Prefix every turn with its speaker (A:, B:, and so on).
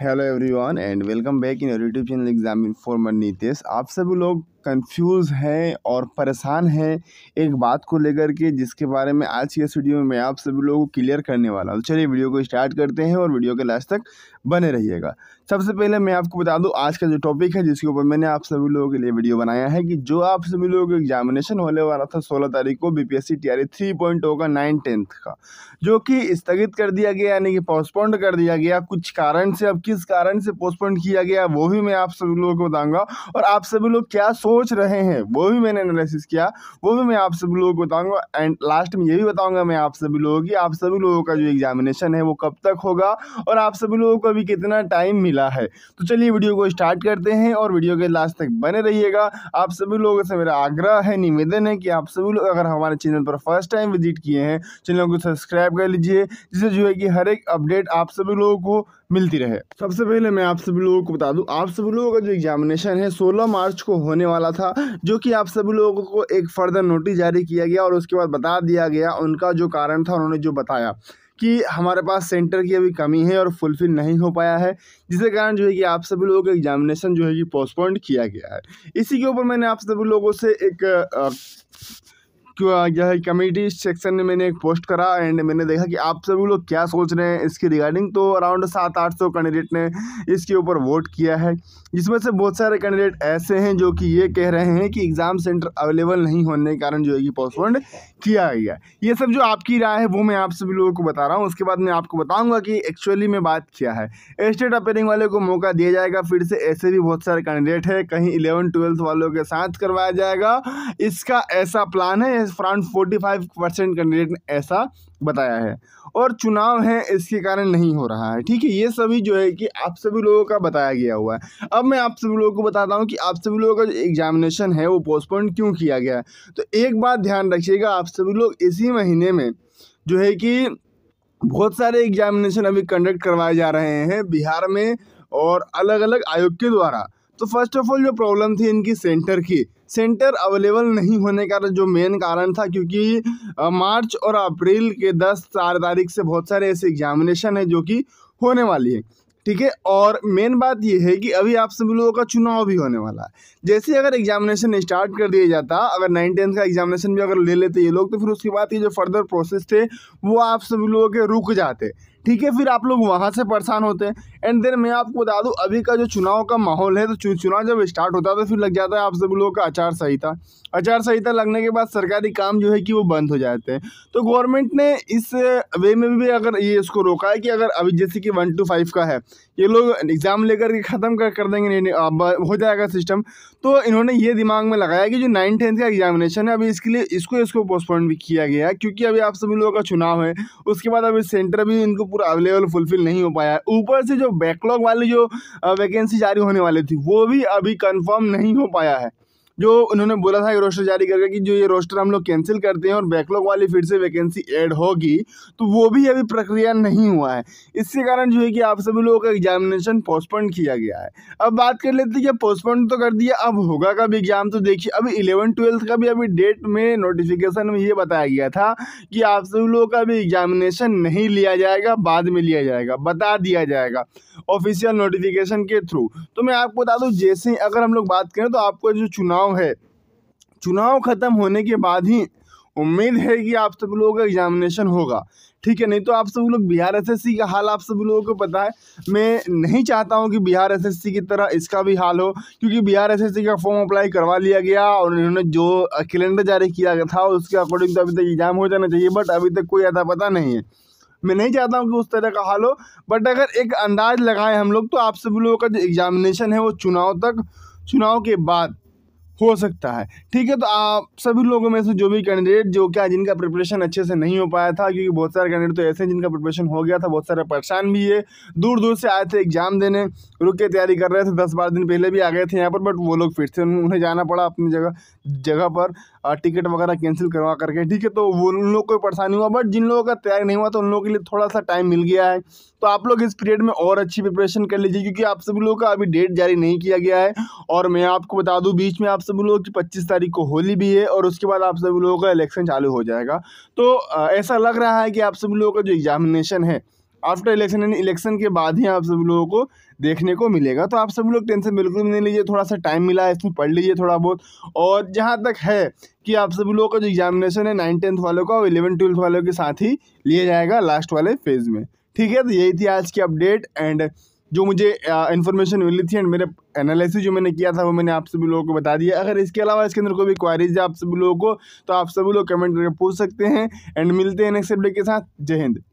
A: hello everyone and welcome back in YouTube channel exam former Nitish आप सभी लोग confuse हैं और परेशान हैं एक बात को लेकर के जिसके बारे में आज की इस वीडियो में मैं आप सभी लोगों को क्लियर करने वाला हूँ चलिए वीडियो को स्टार्ट करते हैं और वीडियो के लास्ट तक बने रहिएगा सबसे पहले मैं आपको बता दूं आज का जो टॉपिक है जिसके ऊपर मैंने आप सभी लोगों के लिए वीडियो बनाया है कि जो आप सभी लोगों को एग्जामिनेशन होने वाला था सोलह तारीख को B P S C T R three point का नाइन टेंथ का जो कि स्थगित कर दिया गया यानी कि पोस्टपोन्ड कर दिया गया कुछ कारण से अब किस कारण से पोस्टपोन्ड किया गया वो भी मैं आप सभी लोगों को बताऊँगा और आप सभी लोग क्या सोच सोच रहे हैं वो भी मैंने एनालिसिस किया वो भी मैं आप सभी लोगों को बताऊंगा एंड लास्ट में ये भी बताऊंगा मैं आप सभी लोगों की आप सभी लोगों का जो एग्जामिनेशन है वो कब तक होगा और आप सभी लोगों को अभी कितना टाइम मिला है तो चलिए वीडियो को स्टार्ट करते हैं और वीडियो के लास्ट तक बने रहिएगा आप सभी लोगों से मेरा आग्रह है निवेदन है कि आप सभी लोग अगर हमारे चैनल पर फर्स्ट टाइम विजिट किए हैं चैनल को सब्सक्राइब कर लीजिए जिससे जो है कि हर एक अपडेट आप सभी लोगों को मिलती रहे सबसे पहले मैं आप सभी लोगों को बता दूं आप सभी लोगों का जो एग्जामिनेशन है 16 मार्च को होने वाला वाला था जो कि आप सभी लोगों को एक फर्दर नोटिस जारी किया गया और उसके बाद बता दिया गया उनका जो कारण था उन्होंने जो बताया कि हमारे पास सेंटर की अभी कमी है और फुलफिल नहीं हो पाया है जिसके कारण जो है कि आप सभी लोगों का एग्जामिनेशन जो है कि पोस्टपोन्ड किया गया है इसी के ऊपर मैंने आप सभी लोगों से एक यह कमेटी सेक्शन में मैंने एक पोस्ट करा एंड मैंने देखा कि आप सभी लोग क्या सोच रहे हैं इसकी रिगार्डिंग तो अराउंड सात आठ सौ कैंडिडेट ने इसके ऊपर वोट किया है जिसमें से बहुत सारे कैंडिडेट ऐसे हैं जो कि ये कह रहे हैं कि एग्ज़ाम सेंटर अवेलेबल नहीं होने के कारण जो है कि पोस्टपोन्ड किया गया ये सब जो आपकी राय है वो मैं आप सभी लोगों को बता रहा हूँ उसके बाद मैं आपको बताऊँगा कि एक्चुअली में बात क्या है स्टेट अपेयरिंग वाले को मौका दिया जाएगा फिर से ऐसे भी बहुत सारे कैंडिडेट हैं कहीं इलेवन ट्वेल्थ वालों के साथ करवाया जाएगा इसका ऐसा प्लान है around forty five percent candidate ने ऐसा बताया है और चुनाव है इसके कारण नहीं हो रहा है ठीक है ये सभी जो है कि आप सभी लोगों का बताया गया हुआ है अब मैं आप सभी लोगों को बताता हूँ कि आप सभी लोगों का जो एग्जामिनेशन है वो पोस्टपोन क्यों किया गया है तो एक बात ध्यान रखिएगा आप सभी लोग इसी महीने में जो है कि बहुत सारे एग्जामिनेशन अभी कंडक्ट करवाए जा रहे हैं बिहार में और अलग अलग आयोग के द्वारा तो फर्स्ट ऑफ ऑल जो प्रॉब्लम थी इनकी सेंटर की सेंटर अवेलेबल नहीं होने का जो मेन कारण था क्योंकि मार्च और अप्रैल के दस चार तारीख से बहुत सारे ऐसे एग्जामिनेशन है जो कि होने वाली है ठीक है और मेन बात यह है कि अभी आप सभी लोगों का चुनाव भी होने वाला है जैसे अगर एग्जामिनेशन स्टार्ट कर दिया जाता अगर नाइन टेंथ का एग्जामिनेशन भी अगर ले लेते ये लोग तो फिर उसके बाद ये जो फर्दर प्रोसेस थे वो आप सभी लोगों के रुक जाते ठीक है फिर आप लोग वहाँ से परेशान होते हैं एंड देन मैं आपको बता दूँ अभी का जो चुनाव का माहौल है तो चुनाव जब स्टार्ट होता है तो फिर लग जाता है आप सभी लोगों का आचार संहिता आचार संहिता लगने के बाद सरकारी काम जो है कि वो बंद हो जाते हैं तो गवर्नमेंट ने इस वे में भी अगर ये इसको रोका है कि अगर अभी जैसे कि वन टू फाइव का है ये लोग एग्ज़ाम लेकर के ख़त्म कर कर देंगे नहीं, नहीं, हो जाएगा सिस्टम तो इन्होंने ये दिमाग में लगाया कि जो नाइन टेंथ का एग्जामिनेशन है अभी इसके लिए इसको इसको पोस्टपोन भी किया गया है क्योंकि अभी आप सभी लोगों का चुनाव है उसके बाद अभी सेंटर भी इनको पूरा अवेलेबल फुलफिल नहीं हो पाया है ऊपर से जो बैकलॉग वाली जो वैकेंसी जारी होने वाली थी वो भी अभी कन्फर्म नहीं हो पाया है जो उन्होंने बोला था ये रोस्टर जारी करके कि जो ये रोस्टर हम लोग कैंसिल करते हैं और बैकलॉग वाली फिर से वैकेंसी ऐड होगी तो वो भी अभी प्रक्रिया नहीं हुआ है इसके कारण जो है कि आप सभी लोगों का एग्जामिनेशन पोस्टपोन किया गया है अब बात कर लेते हैं कि पोस्टपोन तो कर दिया अब होगा कब एग्ज़ाम तो देखिए अभी इलेवन ट्वेल्थ का भी अभी डेट में नोटिफिकेशन में ये बताया गया था कि आप सभी लोगों का अभी एग्जामिनेशन नहीं लिया जाएगा बाद में लिया जाएगा बता दिया जाएगा ऑफिशियल नोटिफिकेशन के थ्रू तो मैं आपको बता दूँ जैसे अगर हम लोग बात करें तो आपको जो चुनाव चुनाव है चुनाव ख़त्म होने के बाद ही उम्मीद है कि आप सब लोगों का एग्जामिनेशन होगा ठीक है नहीं तो आप सब लोग बिहार एसएससी का हाल आप सब लोगों को पता है मैं नहीं चाहता हूं कि बिहार एसएससी की तरह इसका भी हाल हो क्योंकि बिहार एसएससी का फॉर्म अप्लाई करवा लिया गया और इन्होंने जो कैलेंडर जारी किया था उसके अकॉर्डिंग तो अभी तक एग्ज़ाम हो जाना चाहिए बट अभी तक कोई ऐसा पता नहीं है मैं नहीं चाहता हूँ कि उस तरह का हाल हो बट अगर एक अंदाज लगाएं हम लोग तो आप सब लोगों का जो एग्ज़ामिनेशन है वो चुनाव तक चुनाव के बाद हो सकता है ठीक है तो आप सभी लोगों में से जो भी कैंडिडेट जो क्या जिनका प्रिपरेशन अच्छे से नहीं हो पाया था क्योंकि बहुत सारे कैंडिडेट तो ऐसे हैं जिनका प्रिपरेशन हो गया था बहुत सारे परेशान भी है दूर दूर से आए थे एग्जाम देने रुक के तैयारी कर रहे थे दस बारह दिन पहले भी आ गए थे यहाँ पर बट वो लोग फिर से उन्हें जाना पड़ा अपनी जगह जगह पर टिकट वगैरह कैंसिल करवा करके ठीक है तो वो उन लोग को परेशानी हुआ बट जिन लोगों का तैयारी नहीं हुआ तो उन लोगों के लिए थोड़ा सा टाइम मिल गया है तो आप लोग इस पीरियड में और अच्छी प्रिपरेशन कर लीजिए क्योंकि आप सभी लोगों का अभी डेट जारी नहीं किया गया है और मैं आपको बता दूँ बीच में आप सब लोग की पच्चीस तारीख को होली भी है और उसके बाद आप सभी लोगों का इलेक्शन चालू हो जाएगा तो ऐसा लग रहा है कि आप सभी लोगों का जो एग्जामिनेशन है आफ्टर इलेक्शन यानी इलेक्शन के बाद ही आप सभी लोगों को देखने को मिलेगा तो आप सभी लोग टेंशन बिल्कुल नहीं लीजिए थोड़ा सा टाइम मिला है इसमें पढ़ लीजिए थोड़ा बहुत और जहाँ तक है कि आप सभी लोगों का जो एग्जामिनेशन है नाइन टेंथ वालों का और इलेवन ट्वेल्थ वालों के साथ ही लिया जाएगा लास्ट वाले फेज़ में ठीक है तो यही थी आज की अपडेट एंड जो मुझे इन्फॉर्मेशन मिली थी एंड मेरे एनालिसिस जो मैंने किया था वो मैंने आप सभी लोगों को बता दिया अगर इसके अलावा इसके अंदर कोई भी क्वारीज है आप सभी लोगों को तो आप सभी लोग कमेंट करके पूछ सकते हैं एंड मिलते हैं नेक्स्ट अपडेट के साथ जय हिंद